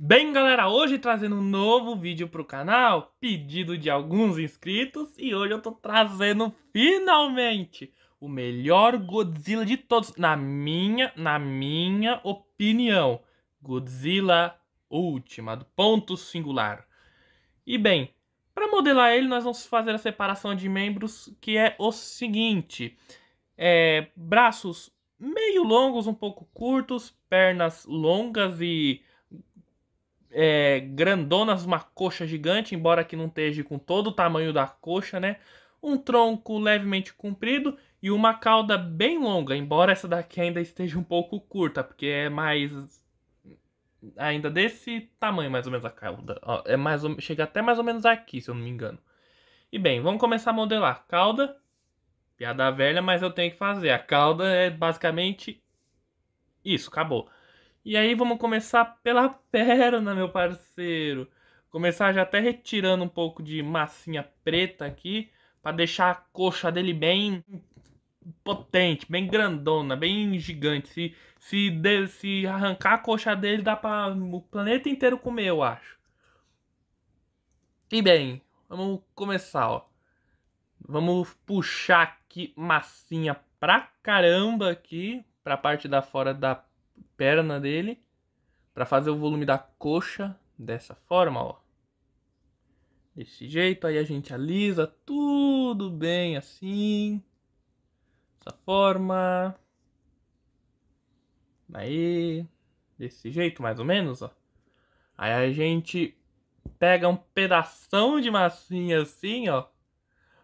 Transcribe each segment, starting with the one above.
Bem galera, hoje trazendo um novo vídeo para o canal, pedido de alguns inscritos e hoje eu tô trazendo finalmente o melhor Godzilla de todos, na minha, na minha opinião, Godzilla Última, do ponto singular. E bem, para modelar ele, nós vamos fazer a separação de membros, que é o seguinte: é, braços meio longos, um pouco curtos, pernas longas e é, grandonas, uma coxa gigante, embora que não esteja com todo o tamanho da coxa, né? Um tronco levemente comprido e uma cauda bem longa, embora essa daqui ainda esteja um pouco curta, porque é mais ainda desse tamanho, mais ou menos, a cauda. Ó, é mais ou... Chega até mais ou menos aqui, se eu não me engano. E bem, vamos começar a modelar. Cauda, piada velha, mas eu tenho que fazer. A cauda é basicamente isso, acabou. E aí vamos começar pela perna, meu parceiro. Começar já até retirando um pouco de massinha preta aqui, para deixar a coxa dele bem potente, bem grandona, bem gigante. Se, se, de, se arrancar a coxa dele, dá para o planeta inteiro comer, eu acho. E bem, vamos começar, ó. Vamos puxar aqui massinha pra caramba aqui, pra parte da fora da perna dele, pra fazer o volume da coxa dessa forma, ó. Desse jeito, aí a gente alisa tudo bem assim dessa forma. Aí, desse jeito mais ou menos, ó. Aí a gente pega um pedaço de massinha assim, ó.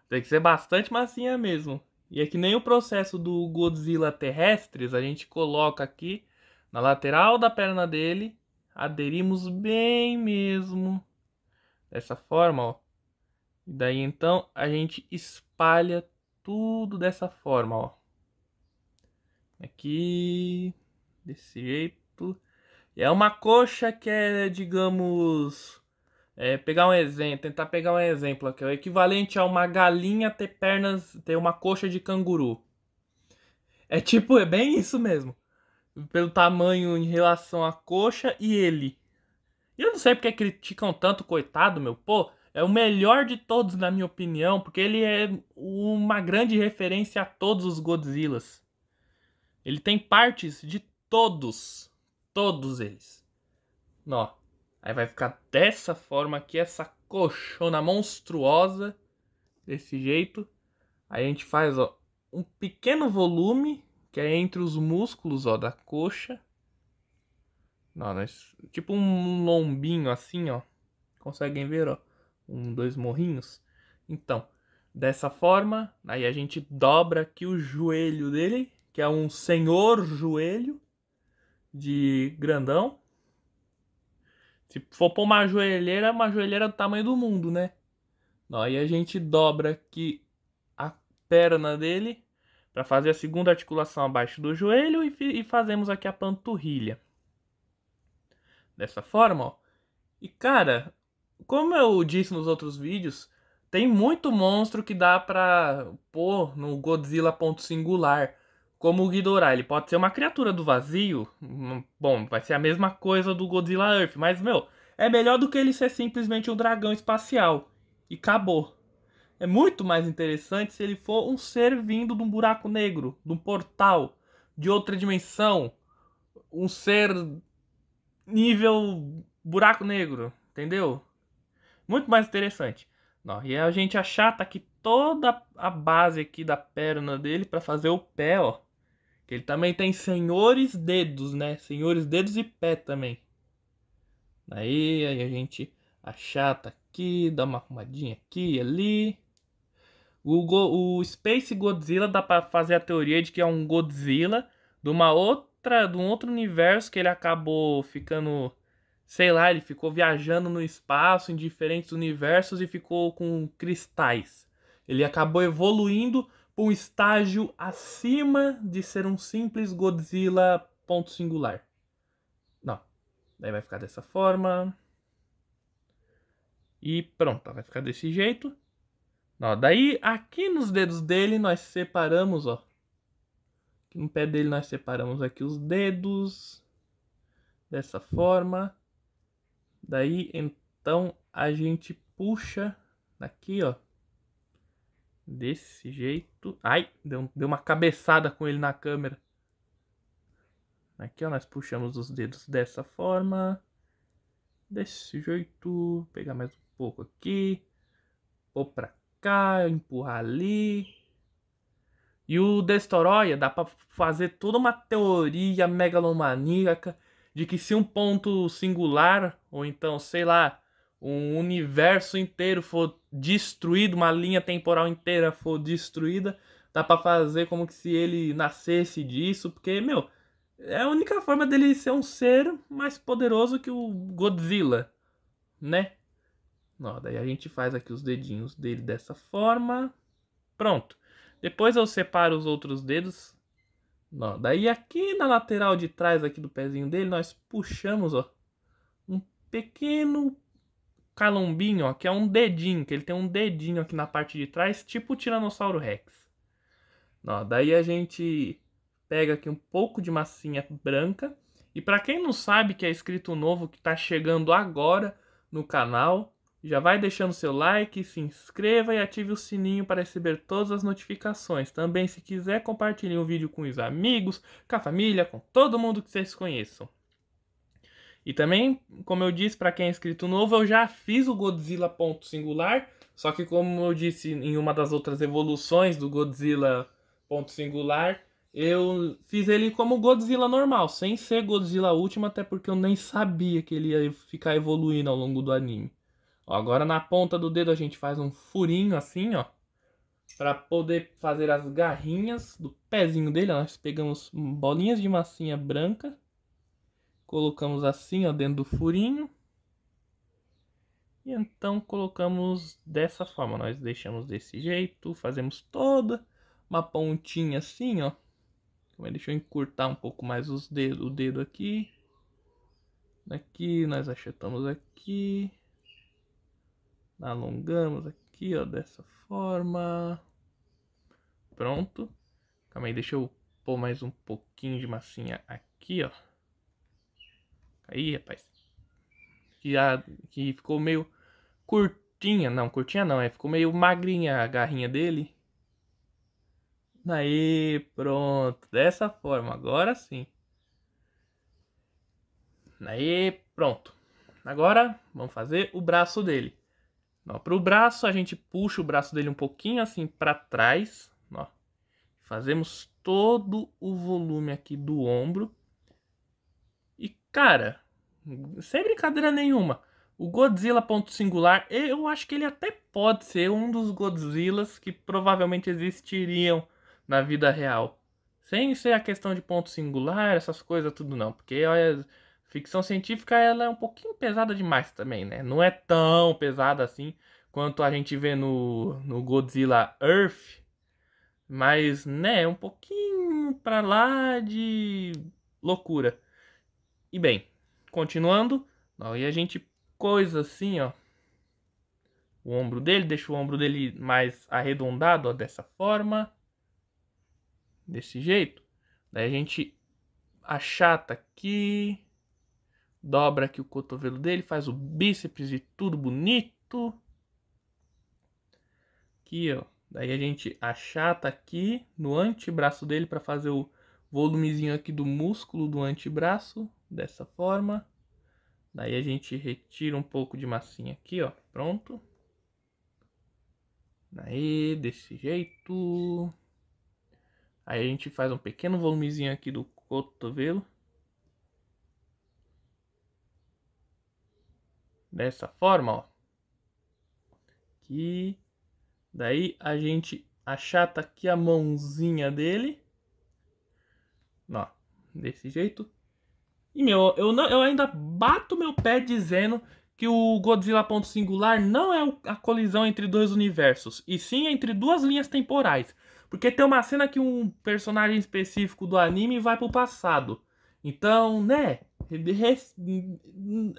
Tem que ser bastante massinha mesmo. E é que nem o processo do Godzilla terrestres, a gente coloca aqui na lateral da perna dele, aderimos bem mesmo, dessa forma, ó. E daí então a gente espalha tudo dessa forma, ó. Aqui, desse jeito. É uma coxa que é, digamos, é, pegar um exemplo, tentar pegar um exemplo aqui, é o equivalente a uma galinha ter pernas, ter uma coxa de canguru. É tipo, é bem isso mesmo. Pelo tamanho em relação à coxa e ele. E eu não sei porque é criticam tanto, coitado, meu. Pô, é o melhor de todos, na minha opinião, porque ele é uma grande referência a todos os Godzillas. Ele tem partes de todos, todos eles. Ó, aí vai ficar dessa forma aqui, essa coxona monstruosa, desse jeito. Aí a gente faz, ó, um pequeno volume, que é entre os músculos, ó, da coxa. Não, nós, tipo um lombinho assim, ó. Conseguem ver, ó? Um, dois morrinhos. Então, dessa forma, aí a gente dobra aqui o joelho dele que é um senhor joelho de grandão. Se for pôr uma joelheira, uma joelheira do tamanho do mundo, né? Aí a gente dobra aqui a perna dele para fazer a segunda articulação abaixo do joelho e, e fazemos aqui a panturrilha. Dessa forma, ó. E cara, como eu disse nos outros vídeos, tem muito monstro que dá pra pôr no Godzilla ponto singular como o Ghidorah, ele pode ser uma criatura do vazio. Hum, bom, vai ser a mesma coisa do Godzilla Earth, mas meu, é melhor do que ele ser simplesmente um dragão espacial. E acabou. É muito mais interessante se ele for um ser vindo de um buraco negro, de um portal, de outra dimensão, um ser nível buraco negro, entendeu? Muito mais interessante. Não, e a gente achata que toda a base aqui da perna dele para fazer o pé, ó. Ele também tem senhores dedos, né? Senhores dedos e pé também. Aí, aí a gente achata aqui, dá uma arrumadinha aqui e ali. O, Go, o Space Godzilla dá para fazer a teoria de que é um Godzilla de uma outra, de um outro universo que ele acabou ficando, sei lá, ele ficou viajando no espaço em diferentes universos e ficou com cristais. Ele acabou evoluindo para um estágio acima de ser um simples Godzilla ponto singular. Não. Daí vai ficar dessa forma. E pronto, vai ficar desse jeito. Ó, daí aqui nos dedos dele nós separamos, ó. No pé dele nós separamos aqui os dedos. Dessa forma. Daí então a gente puxa aqui, ó. Desse jeito. Ai, deu, deu uma cabeçada com ele na câmera. Aqui, ó, nós puxamos os dedos dessa forma. Desse jeito. Pegar mais um pouco aqui. Ou pra cá, empurrar ali. E o Destoroia dá para fazer toda uma teoria megalomaníaca de que se um ponto singular, ou então, sei lá, um universo inteiro for destruído, uma linha temporal inteira for destruída, dá para fazer como que se ele nascesse disso, porque, meu, é a única forma dele ser um ser mais poderoso que o Godzilla, né? Ó, daí a gente faz aqui os dedinhos dele dessa forma. Pronto. Depois eu separo os outros dedos. Ó, daí aqui na lateral de trás aqui do pezinho dele, nós puxamos, ó, um pequeno calombinho, ó, que é um dedinho, que ele tem um dedinho aqui na parte de trás, tipo o Tiranossauro Rex. Ó, daí a gente pega aqui um pouco de massinha branca. E para quem não sabe que é escrito novo que está chegando agora no canal, já vai deixando seu like, se inscreva e ative o sininho para receber todas as notificações. Também, se quiser, compartilhe o vídeo com os amigos, com a família, com todo mundo que vocês conheçam. E também, como eu disse, para quem é inscrito novo, eu já fiz o Godzilla ponto singular, só que como eu disse em uma das outras evoluções do Godzilla ponto singular, eu fiz ele como Godzilla normal, sem ser Godzilla última, até porque eu nem sabia que ele ia ficar evoluindo ao longo do anime. Ó, agora na ponta do dedo a gente faz um furinho assim, ó, para poder fazer as garrinhas do pezinho dele. nós pegamos bolinhas de massinha branca colocamos assim ó dentro do furinho e então colocamos dessa forma nós deixamos desse jeito fazemos toda uma pontinha assim ó deixa eu encurtar um pouco mais os dedos, o dedo aqui aqui nós achatamos aqui alongamos aqui ó dessa forma pronto aí deixa eu pôr mais um pouquinho de massinha aqui ó Aí, rapaz. Que, a, que ficou meio curtinha. Não, curtinha não. É, ficou meio magrinha a garrinha dele. Aí, pronto. Dessa forma, agora sim. Aí, pronto. Agora, vamos fazer o braço dele. Para o braço, a gente puxa o braço dele um pouquinho assim para trás. Ó. Fazemos todo o volume aqui do ombro. E, cara, sem brincadeira nenhuma. O Godzilla ponto singular, eu acho que ele até pode ser um dos Godzillas que provavelmente existiriam na vida real. Sem ser a questão de ponto singular, essas coisas tudo não, porque olha, ficção científica ela é um pouquinho pesada demais também, né? Não é tão pesada assim quanto a gente vê no, no Godzilla Earth, mas né, é um pouquinho para lá de loucura. E bem, Continuando, aí a gente coisa assim, ó. O ombro dele, deixa o ombro dele mais arredondado, ó, dessa forma. Desse jeito. Daí a gente achata aqui, dobra aqui o cotovelo dele, faz o bíceps e tudo bonito. Aqui, ó. Daí a gente achata aqui no antebraço dele para fazer o volumezinho aqui do músculo do antebraço dessa forma. Daí a gente retira um pouco de massinha aqui, ó, pronto. Daí, desse jeito. Aí a gente faz um pequeno volumezinho aqui do cotovelo. Dessa forma, ó. Aqui. Daí a gente achata aqui a mãozinha dele. Ó, desse jeito. E, meu, eu, não, eu ainda bato meu pé dizendo que o Godzilla Ponto Singular não é a colisão entre dois universos, e sim entre duas linhas temporais. Porque tem uma cena que um personagem específico do anime vai pro passado. Então, né?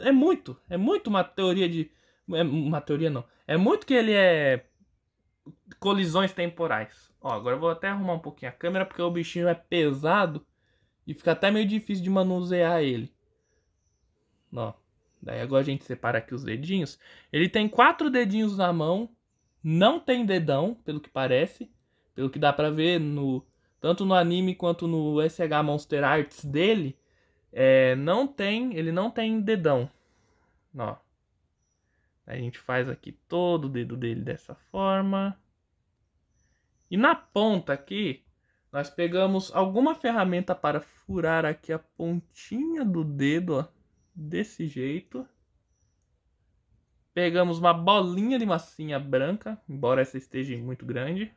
É muito. É muito uma teoria de. É uma teoria não. É muito que ele é. Colisões temporais. Ó, agora eu vou até arrumar um pouquinho a câmera porque o bichinho é pesado. E fica até meio difícil de manusear ele. Ó. Daí agora a gente separa aqui os dedinhos. Ele tem quatro dedinhos na mão. Não tem dedão, pelo que parece. Pelo que dá pra ver no... Tanto no anime quanto no SH Monster Arts dele. É, não tem... Ele não tem dedão. Ó. A gente faz aqui todo o dedo dele dessa forma. E na ponta aqui, nós pegamos alguma ferramenta para furar aqui a pontinha do dedo, ó, desse jeito. Pegamos uma bolinha de massinha branca, embora essa esteja muito grande.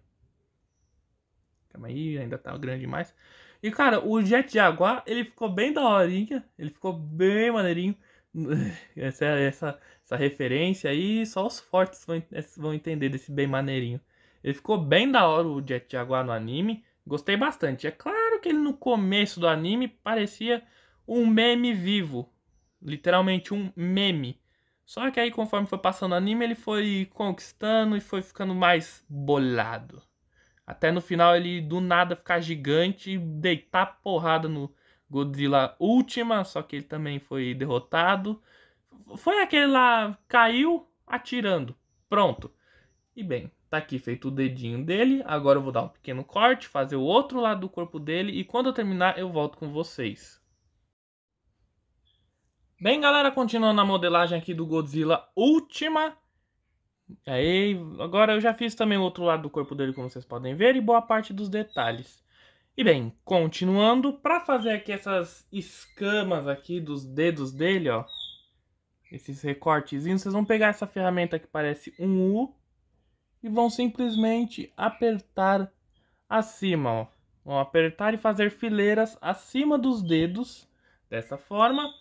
Calma aí, ainda tá grande demais. E cara, o Jet Jaguar, ele ficou bem da ele ficou bem maneirinho. Essa, essa, essa referência aí, só os fortes vão, vão entender desse bem maneirinho. Ele ficou bem da hora o Jet Jaguar no anime. Gostei bastante. É claro que ele no começo do anime parecia um meme vivo. Literalmente um meme. Só que aí conforme foi passando o anime, ele foi conquistando e foi ficando mais bolado. Até no final ele do nada ficar gigante e deitar porrada no Godzilla Última, só que ele também foi derrotado. Foi aquele lá, caiu atirando. Pronto. E bem, Tá aqui feito o dedinho dele. Agora eu vou dar um pequeno corte, fazer o outro lado do corpo dele e quando eu terminar eu volto com vocês. Bem, galera, continuando a modelagem aqui do Godzilla última. Aí, agora eu já fiz também o outro lado do corpo dele, como vocês podem ver, e boa parte dos detalhes. E bem, continuando, para fazer aqui essas escamas aqui dos dedos dele, ó, esses recortezinhos, vocês vão pegar essa ferramenta que parece um U e vão simplesmente apertar acima, ó. Vão apertar e fazer fileiras acima dos dedos, dessa forma.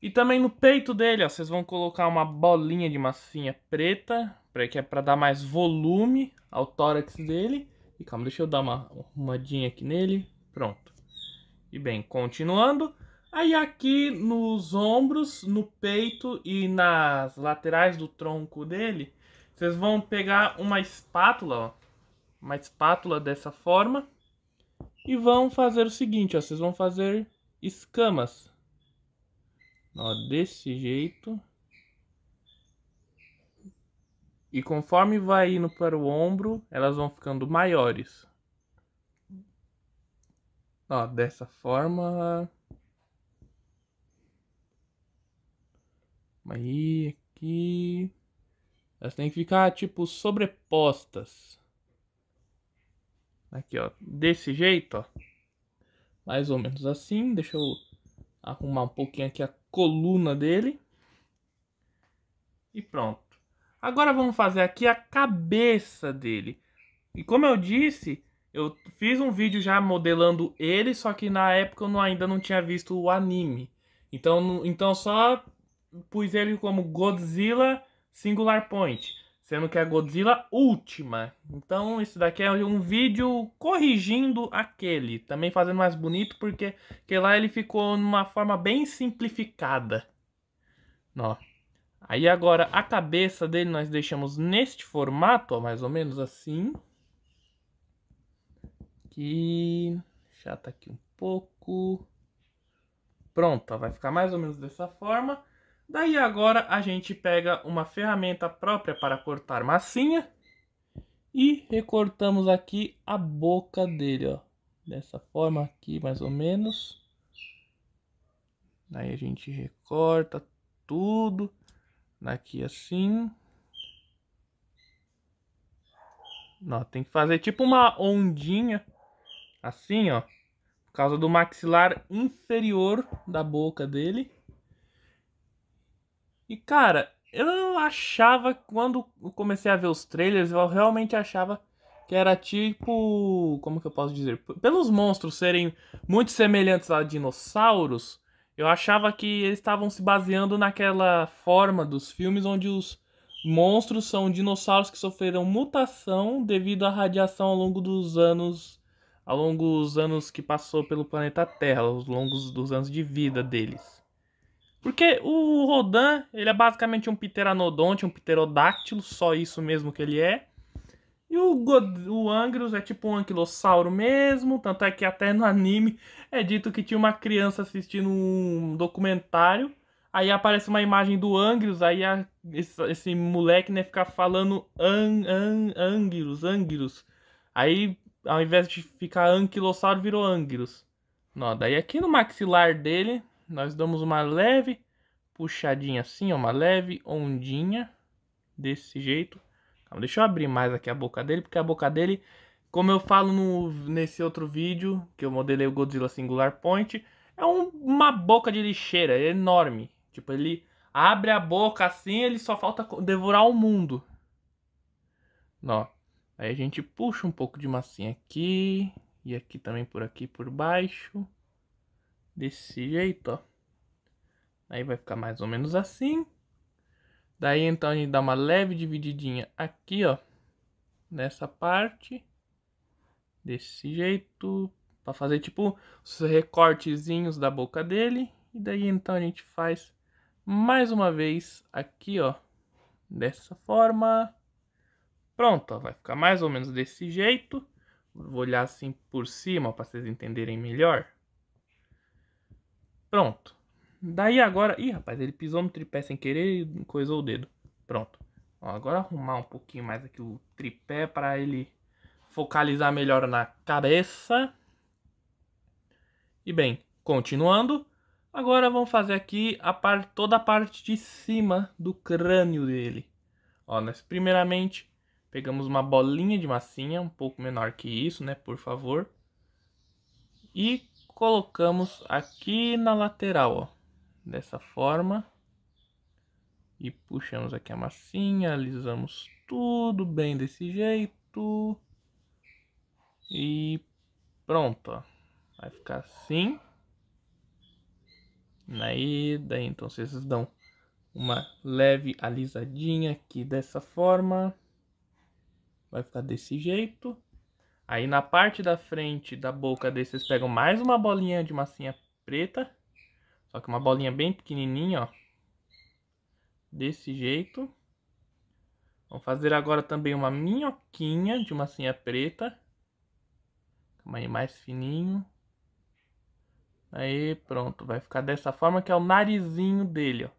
E também no peito dele, ó, vocês vão colocar uma bolinha de massinha preta, que é para dar mais volume ao tórax dele. E calma, deixa eu dar uma arrumadinha aqui nele. Pronto. E bem, continuando. Aí aqui nos ombros, no peito e nas laterais do tronco dele, vocês vão pegar uma espátula, ó, uma espátula dessa forma e vão fazer o seguinte, ó, vocês vão fazer escamas. Ó, desse jeito. E conforme vai indo para o ombro, elas vão ficando maiores. Ó, dessa forma. Aí, aqui. Elas têm que ficar, tipo, sobrepostas. Aqui, ó. Desse jeito, ó. Mais ou menos assim. Deixa eu arrumar um pouquinho aqui a coluna dele. E pronto. Agora vamos fazer aqui a cabeça dele. E como eu disse, eu fiz um vídeo já modelando ele, só que na época eu não, ainda não tinha visto o anime. Então, então só pus ele como Godzilla Singular Point, sendo que é a Godzilla Última. Então isso daqui é um vídeo corrigindo aquele, também fazendo mais bonito, porque que lá ele ficou numa forma bem simplificada. Ó. Aí agora a cabeça dele nós deixamos neste formato, ó, mais ou menos assim. Que chata aqui um pouco. Pronto, ó, vai ficar mais ou menos dessa forma. Daí agora a gente pega uma ferramenta própria para cortar massinha e recortamos aqui a boca dele, ó. Dessa forma aqui, mais ou menos. Daí a gente recorta tudo. Daqui assim. Ó, tem que fazer tipo uma ondinha. Assim, ó. Por causa do maxilar inferior da boca dele. E cara, eu achava, quando comecei a ver os trailers, eu realmente achava que era tipo. Como que eu posso dizer? Pelos monstros serem muito semelhantes a dinossauros, eu achava que eles estavam se baseando naquela forma dos filmes onde os monstros são dinossauros que sofreram mutação devido à radiação ao longo dos anos. Ao longo dos anos que passou pelo planeta Terra, ao longo dos anos de vida deles. Porque o Rodan, ele é basicamente um pteranodonte, um pterodáctilo, só isso mesmo que ele é. E o, God, o Angrus é tipo um anquilossauro mesmo, tanto é que até no anime é dito que tinha uma criança assistindo um documentário, aí aparece uma imagem do Angrus, aí a, esse, esse, moleque né, fica falando an, an, Angrus, Angrus. Aí ao invés de ficar anquilossauro virou Angrus. Não, daí aqui no maxilar dele nós damos uma leve puxadinha assim, ó, uma leve ondinha desse jeito. Calma, deixa eu abrir mais aqui a boca dele, porque a boca dele, como eu falo no, nesse outro vídeo, que eu modelei o Godzilla Singular Point, é um, uma boca de lixeira, é enorme. Tipo, ele abre a boca assim, ele só falta devorar o mundo. Ó, aí a gente puxa um pouco de massinha aqui, e aqui também por aqui por baixo. Desse jeito, ó. Aí vai ficar mais ou menos assim. Daí então a gente dá uma leve divididinha aqui, ó. Nessa parte. Desse jeito. Pra fazer tipo os recortezinhos da boca dele. E daí então a gente faz mais uma vez aqui, ó. Dessa forma. Pronto, ó, vai ficar mais ou menos desse jeito. Vou olhar assim por cima para vocês entenderem melhor. Pronto. Daí agora. Ih, rapaz, ele pisou no tripé sem querer e coisou o dedo. Pronto. Ó, agora arrumar um pouquinho mais aqui o tripé para ele focalizar melhor na cabeça. E bem, continuando. Agora vamos fazer aqui a parte, toda a parte de cima do crânio dele. Ó, nós primeiramente pegamos uma bolinha de massinha, um pouco menor que isso, né? Por favor. E colocamos aqui na lateral, ó, dessa forma. E puxamos aqui a massinha, alisamos tudo bem desse jeito. E pronto, ó. Vai ficar assim. na daí então vocês dão uma leve alisadinha aqui dessa forma. Vai ficar desse jeito. Aí na parte da frente da boca dele, vocês pegam mais uma bolinha de massinha preta. Só que uma bolinha bem pequenininha, ó. Desse jeito. Vamos fazer agora também uma minhoquinha de massinha preta. Tamanho mais fininho. Aí, pronto. Vai ficar dessa forma que é o narizinho dele, ó.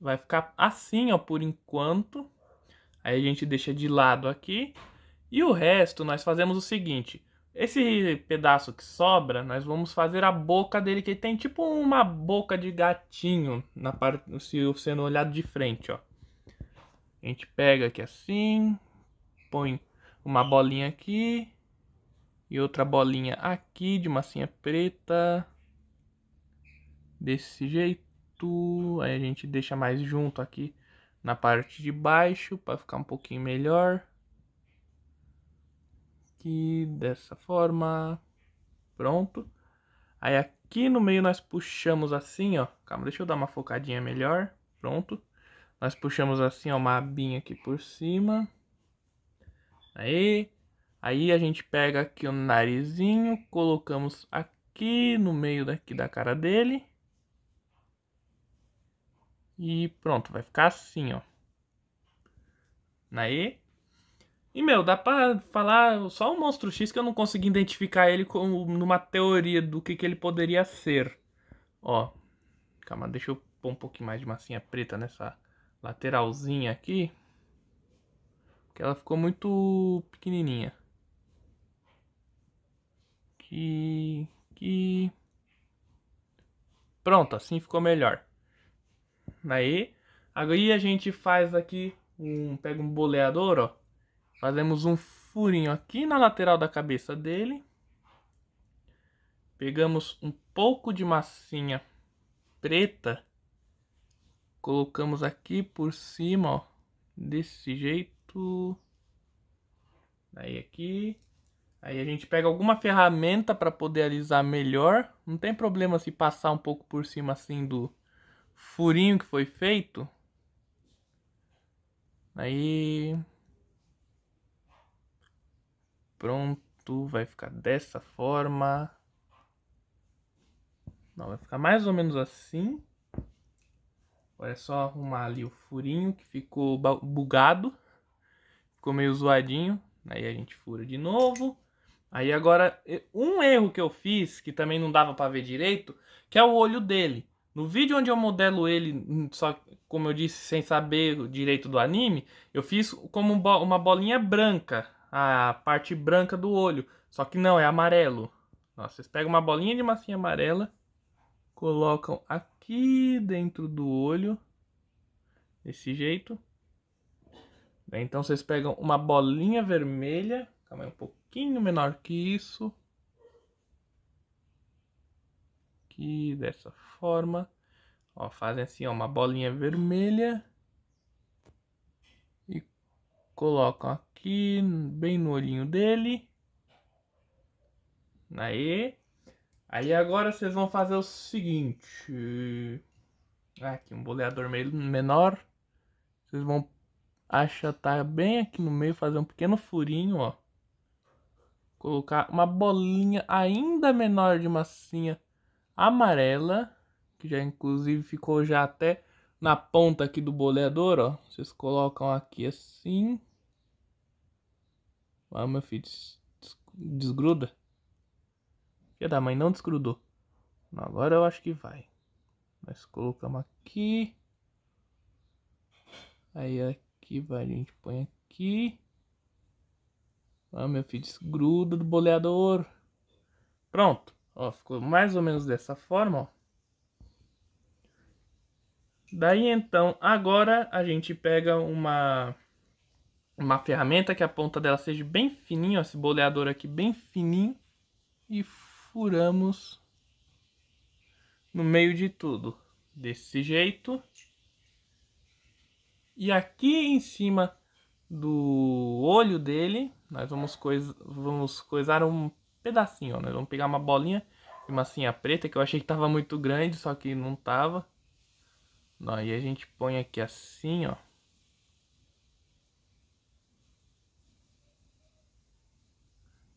Vai ficar assim, ó, por enquanto. Aí a gente deixa de lado aqui. E o resto nós fazemos o seguinte: esse pedaço que sobra, nós vamos fazer a boca dele, que tem tipo uma boca de gatinho na parte sendo olhado de frente, ó. A gente pega aqui assim, põe uma bolinha aqui e outra bolinha aqui de massinha preta. Desse jeito. Aí a gente deixa mais junto aqui na parte de baixo para ficar um pouquinho melhor aqui dessa forma. Pronto. Aí aqui no meio nós puxamos assim, ó. Calma, deixa eu dar uma focadinha melhor. Pronto. Nós puxamos assim, ó, uma abinha aqui por cima. Aí. Aí a gente pega aqui o narizinho, colocamos aqui no meio daqui da cara dele. E pronto, vai ficar assim, ó. Aí. E, meu, dá pra falar só o monstro X que eu não consegui identificar ele como numa teoria do que, que ele poderia ser. Ó, calma, deixa eu pôr um pouquinho mais de massinha preta nessa lateralzinha aqui. Porque ela ficou muito pequenininha. Que... que... Pronto, assim ficou melhor. Aí, agora a gente faz aqui um... pega um boleador, ó Fazemos um furinho aqui na lateral da cabeça dele. Pegamos um pouco de massinha preta. Colocamos aqui por cima, ó. Desse jeito. Daí aqui. Aí a gente pega alguma ferramenta para poder alisar melhor. Não tem problema se passar um pouco por cima assim do furinho que foi feito. Aí Pronto, vai ficar dessa forma. Não, vai ficar mais ou menos assim. Agora é só arrumar ali o furinho que ficou bugado. Ficou meio zoadinho. Aí a gente fura de novo. Aí agora, um erro que eu fiz, que também não dava para ver direito, que é o olho dele. No vídeo onde eu modelo ele, hum, só como eu disse, sem saber direito do anime, eu fiz como uma bolinha branca a parte branca do olho. Só que não, é amarelo. Nossa, vocês pegam uma bolinha de massinha amarela, colocam aqui dentro do olho, desse jeito. Então vocês pegam uma bolinha vermelha, calma aí, um pouquinho menor que isso. Aqui, dessa forma. Ó, fazem assim, ó, uma bolinha vermelha. E colocam aqui, bem no olhinho dele. Aí. Aí agora vocês vão fazer o seguinte. Ah, aqui, um boleador meio menor. Vocês vão achatar tá bem aqui no meio, fazer um pequeno furinho, ó. Colocar uma bolinha ainda menor de massinha amarela. Que já inclusive ficou já até na ponta aqui do boleador, ó. Vocês colocam aqui assim. Ah, meu filho, desgruda. Filha da mãe, não desgrudou. Agora eu acho que vai. Nós colocamos aqui. Aí aqui vai, a gente põe aqui. Ah, meu filho, desgruda do boleador. Pronto. Ó, ficou mais ou menos dessa forma, ó. Daí então, agora a gente pega uma uma ferramenta que a ponta dela seja bem fininha, ó, esse boleador aqui bem fininho, e furamos no meio de tudo, desse jeito. E aqui em cima do olho dele, nós vamos, cois vamos coisar um pedacinho, ó. nós vamos pegar uma bolinha de massinha preta, que eu achei que tava muito grande, só que não tava. Aí e a gente põe aqui assim, ó.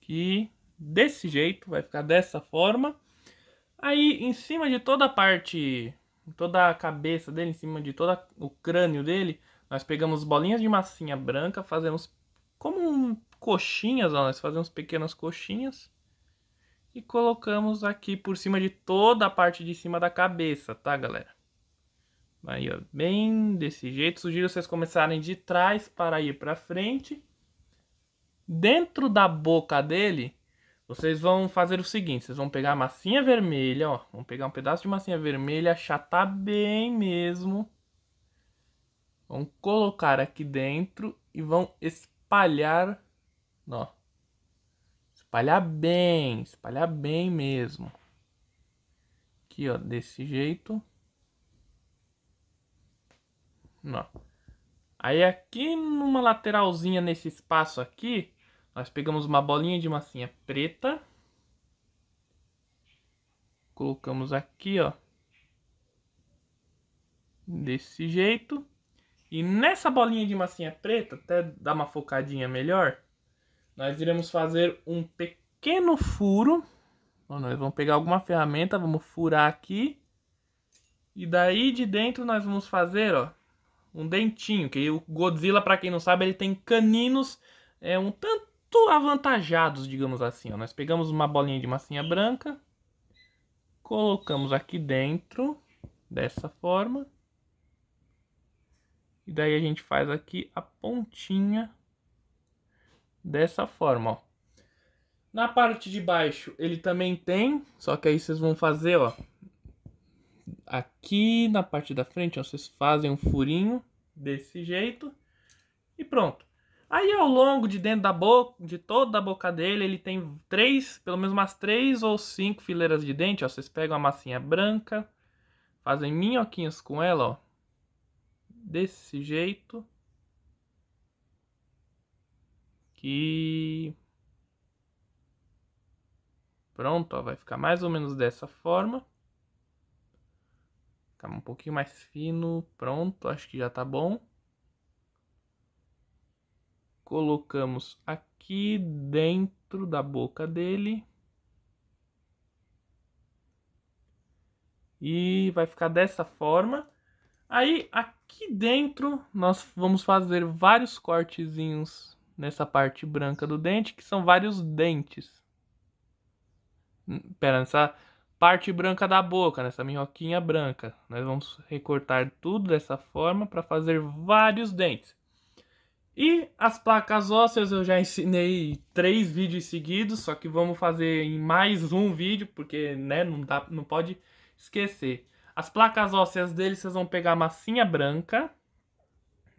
aqui desse jeito, vai ficar dessa forma. Aí em cima de toda a parte, toda a cabeça dele, em cima de todo o crânio dele, nós pegamos bolinhas de massinha branca, fazemos como um, coxinhas, ó, nós fazemos pequenas coxinhas e colocamos aqui por cima de toda a parte de cima da cabeça, tá galera? Aí ó, bem desse jeito, sugiro vocês começarem de trás para ir para frente dentro da boca dele, vocês vão fazer o seguinte: vocês vão pegar a massinha vermelha, ó. Vão pegar um pedaço de massinha vermelha, achatar bem mesmo. Vão colocar aqui dentro e vão espalhar, ó. Espalhar bem, espalhar bem mesmo. Aqui, ó, desse jeito. Ó. Aí aqui numa lateralzinha nesse espaço aqui, nós pegamos uma bolinha de massinha preta. Colocamos aqui, ó. Desse jeito. E nessa bolinha de massinha preta, até dar uma focadinha melhor, nós iremos fazer um pequeno furo. Bom, nós vamos pegar alguma ferramenta, vamos furar aqui. E daí de dentro nós vamos fazer, ó, um dentinho. Que o Godzilla, para quem não sabe, ele tem caninos é um tanto avantajados, digamos assim. Ó. Nós pegamos uma bolinha de massinha branca, colocamos aqui dentro, dessa forma. E daí a gente faz aqui a pontinha dessa forma, ó. Na parte de baixo ele também tem, só que aí vocês vão fazer, ó. Aqui na parte da frente, ó, vocês fazem um furinho desse jeito e pronto. Aí ao longo de dentro da boca, de toda a boca dele, ele tem três, pelo menos umas três ou cinco fileiras de dente, ó. Vocês pegam a massinha branca, fazem minhoquinhas com ela, ó. Desse jeito. Que... Pronto, ó. Vai ficar mais ou menos dessa forma. Ficar um pouquinho mais fino. Pronto, acho que já tá bom colocamos aqui dentro da boca dele. E vai ficar dessa forma. Aí aqui dentro nós vamos fazer vários cortezinhos nessa parte branca do dente, que são vários dentes. Hum, pera, nessa parte branca da boca, nessa minhoquinha branca. Nós vamos recortar tudo dessa forma para fazer vários dentes. E as placas ósseas eu já ensinei três vídeos seguidos, só que vamos fazer em mais um vídeo, porque né, não, dá, não pode esquecer. As placas ósseas dele, vocês vão pegar a massinha branca.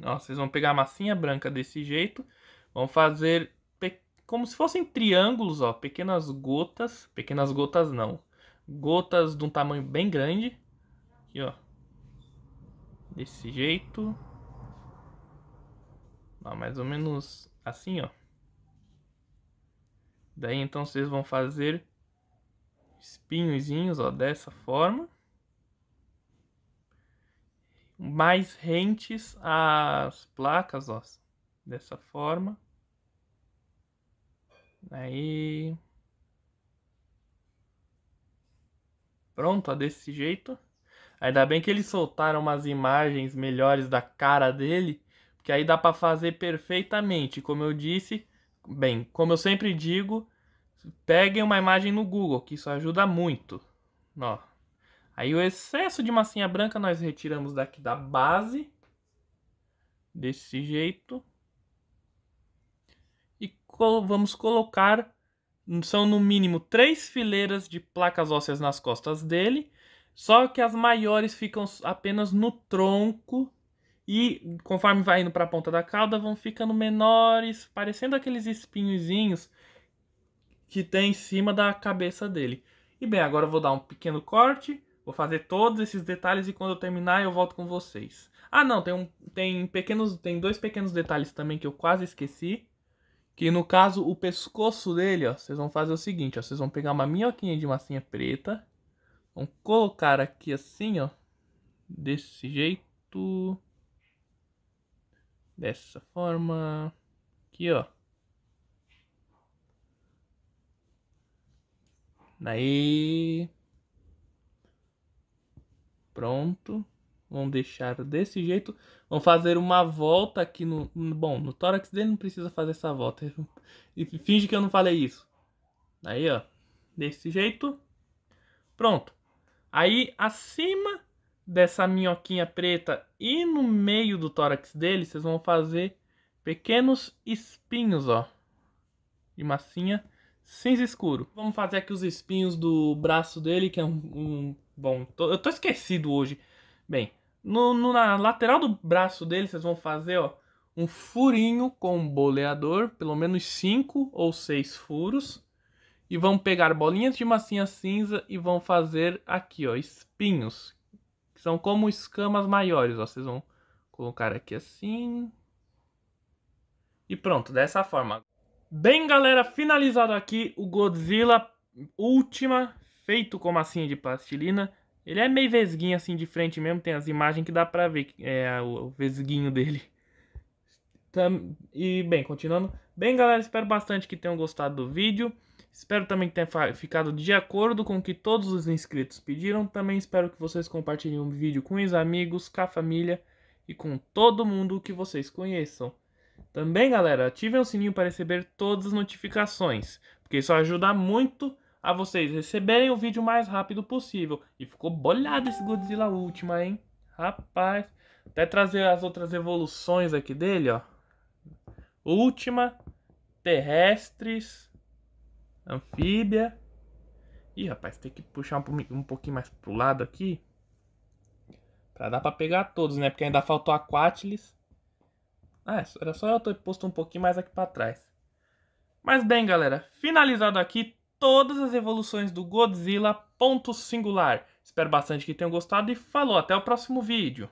Ó, vocês vão pegar a massinha branca desse jeito. Vão fazer como se fossem triângulos, ó, pequenas gotas. Pequenas gotas não. Gotas de um tamanho bem grande. Aqui, ó. Desse jeito mais ou menos assim, ó. Daí então vocês vão fazer espinhozinhos, ó, dessa forma. Mais rentes às placas, ó, dessa forma. Aí Pronto, ó, desse jeito. Ainda bem que eles soltaram umas imagens melhores da cara dele que aí dá para fazer perfeitamente. Como eu disse, bem, como eu sempre digo, peguem uma imagem no Google, que isso ajuda muito. Ó. Aí o excesso de massinha branca nós retiramos daqui da base, desse jeito. E vamos colocar, são no mínimo três fileiras de placas ósseas nas costas dele, só que as maiores ficam apenas no tronco e conforme vai indo para a ponta da cauda, vão ficando menores, parecendo aqueles espinhozinhos que tem em cima da cabeça dele. E bem, agora eu vou dar um pequeno corte, vou fazer todos esses detalhes e quando eu terminar eu volto com vocês. Ah, não, tem, um, tem, pequenos, tem dois pequenos detalhes também que eu quase esqueci. Que no caso, o pescoço dele, ó, vocês vão fazer o seguinte, ó, vocês vão pegar uma minhoquinha de massinha preta, vão colocar aqui assim, ó, desse jeito dessa forma. Aqui, ó. Daí. Pronto. Vamos deixar desse jeito. Vamos fazer uma volta aqui no... Bom, no tórax dele não precisa fazer essa volta. E finge que eu não falei isso. Daí, ó. Desse jeito. Pronto. Aí, acima dessa minhoquinha preta e no meio do tórax dele, vocês vão fazer pequenos espinhos, ó. De massinha cinza escuro. Vamos fazer aqui os espinhos do braço dele, que é um... um bom, tô, eu tô esquecido hoje. Bem, no, no, na lateral do braço dele, vocês vão fazer, ó, um furinho com um boleador, pelo menos 5 ou 6 furos. E vão pegar bolinhas de massinha cinza e vão fazer aqui, ó, espinhos, são como escamas maiores, ó. Vocês vão colocar aqui assim. E pronto, dessa forma. Bem, galera, finalizado aqui o Godzilla Última, feito com massinha de plastilina. Ele é meio vesguinho assim de frente mesmo, tem as imagens que dá pra ver é, o vesguinho dele. E bem, continuando. Bem, galera, espero bastante que tenham gostado do vídeo. Espero também que tenha ficado de acordo com o que todos os inscritos pediram. Também espero que vocês compartilhem o vídeo com os amigos, com a família e com todo mundo que vocês conheçam. Também, galera, ativem o sininho para receber todas as notificações, porque isso ajuda muito a vocês receberem o vídeo o mais rápido possível. E ficou bolhado esse Godzilla Última, hein? Rapaz, até trazer as outras evoluções aqui dele, ó. Última, terrestres anfíbia. Ih, rapaz, tem que puxar um, um pouquinho mais pro lado aqui. Pra dar pra pegar todos, né? Porque ainda faltou Aquatilis. Ah, é, era só eu ter posto um pouquinho mais aqui pra trás. Mas bem, galera. Finalizado aqui todas as evoluções do Godzilla ponto singular. Espero bastante que tenham gostado e falou, até o próximo vídeo.